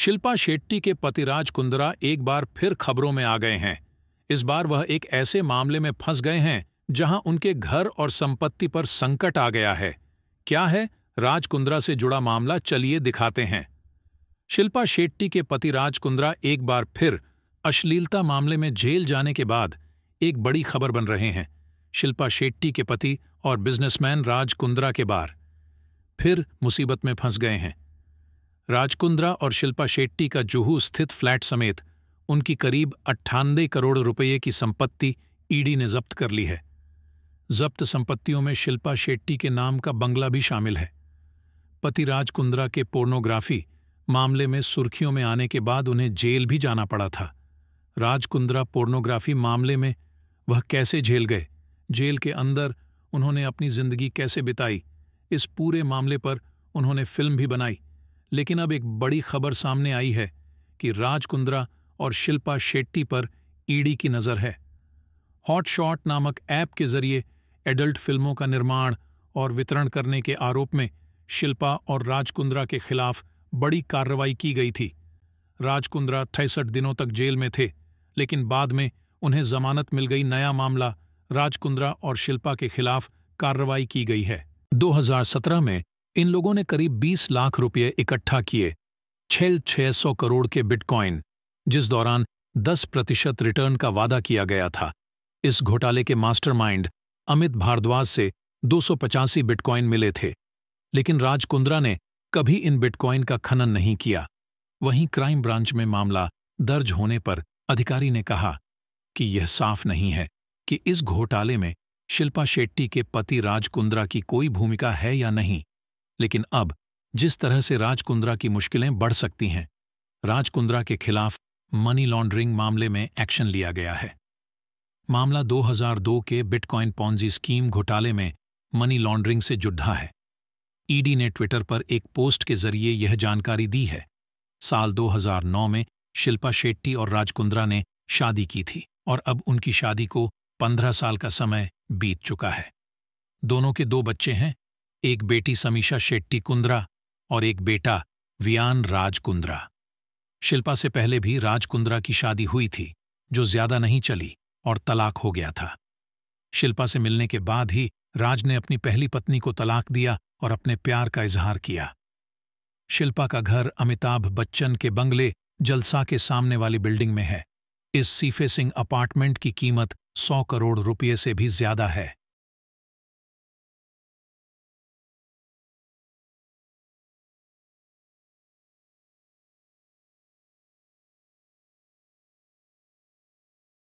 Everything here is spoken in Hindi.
शिल्पा शेट्टी के पतिराज कुंद्रा एक बार फिर खबरों में आ गए हैं इस बार वह एक ऐसे मामले में फंस गए हैं जहां उनके घर और संपत्ति पर संकट आ गया है क्या है राज कुंद्रा से जुड़ा मामला चलिए दिखाते हैं शिल्पा शेट्टी के पति राज कुंद्रा एक बार फिर अश्लीलता मामले में जेल जाने के बाद एक बड़ी खबर बन रहे हैं शिल्पा शेट्टी के पति और बिजनेसमैन राज कुंद्रा के बार फिर मुसीबत में फंस गए हैं राजकुंद्रा और शिल्पा शेट्टी का जुहू स्थित फ्लैट समेत उनकी करीब अट्ठानबे करोड़ रुपये की संपत्ति ईडी ने जब्त कर ली है जब्त संपत्तियों में शिल्पा शेट्टी के नाम का बंगला भी शामिल है पति राज कुंद्रा के पोर्नोग्राफी मामले में सुर्खियों में आने के बाद उन्हें जेल भी जाना पड़ा था राज कुंद्रा पोर्नोग्राफी मामले में वह कैसे झेल गए जेल के अंदर उन्होंने अपनी जिंदगी कैसे बिताई इस पूरे मामले पर उन्होंने फिल्म भी बनाई लेकिन अब एक बड़ी खबर सामने आई है कि राज कुंद्रा और शिल्पा शेट्टी पर ईडी की नज़र है हॉट शॉट नामक ऐप के जरिए एडल्ट फिल्मों का निर्माण और वितरण करने के आरोप में शिल्पा और राजकुंद्रा के खिलाफ बड़ी कार्रवाई की गई थी राजकुंद्रा ठैसठ दिनों तक जेल में थे लेकिन बाद में उन्हें जमानत मिल गई नया मामला राजकुंद्रा और शिल्पा के खिलाफ कार्रवाई की गई है 2017 में इन लोगों ने करीब 20 लाख रुपए इकट्ठा किए छह छह सौ करोड़ के बिटकॉइन जिस दौरान 10 प्रतिशत रिटर्न का वादा किया गया था इस घोटाले के मास्टरमाइंड अमित भारद्वाज से दो बिटकॉइन मिले थे लेकिन राजकुंद्रा ने कभी इन बिटकॉइन का खनन नहीं किया वहीं क्राइम ब्रांच में मामला दर्ज होने पर अधिकारी ने कहा कि यह साफ नहीं है कि इस घोटाले में शिल्पा शेट्टी के पति राजकुंद्रा की कोई भूमिका है या नहीं लेकिन अब जिस तरह से राजकुंद्रा की मुश्किलें बढ़ सकती हैं राजकुंद्रा के खिलाफ मनी लॉन्ड्रिंग मामले में एक्शन लिया गया है मामला 2002 के बिटकॉइन पॉन्जी स्कीम घोटाले में मनी लॉन्ड्रिंग से जुड़ा है ईडी e ने ट्विटर पर एक पोस्ट के जरिए यह जानकारी दी है साल 2009 में शिल्पा शेट्टी और राजकुंद्रा ने शादी की थी और अब उनकी शादी को 15 साल का समय बीत चुका है दोनों के दो बच्चे हैं एक बेटी समीशा शेट्टी कुंद्रा और एक बेटा वियान राज कुंद्रा शिल्पा से पहले भी राज कुंद्रा की शादी हुई थी जो ज्यादा नहीं चली और तलाक हो गया था शिल्पा से मिलने के बाद ही राज ने अपनी पहली पत्नी को तलाक दिया और अपने प्यार का इजहार किया शिल्पा का घर अमिताभ बच्चन के बंगले जलसा के सामने वाली बिल्डिंग में है इस सीफे सिंह अपार्टमेंट की कीमत सौ करोड़ रुपये से भी ज्यादा है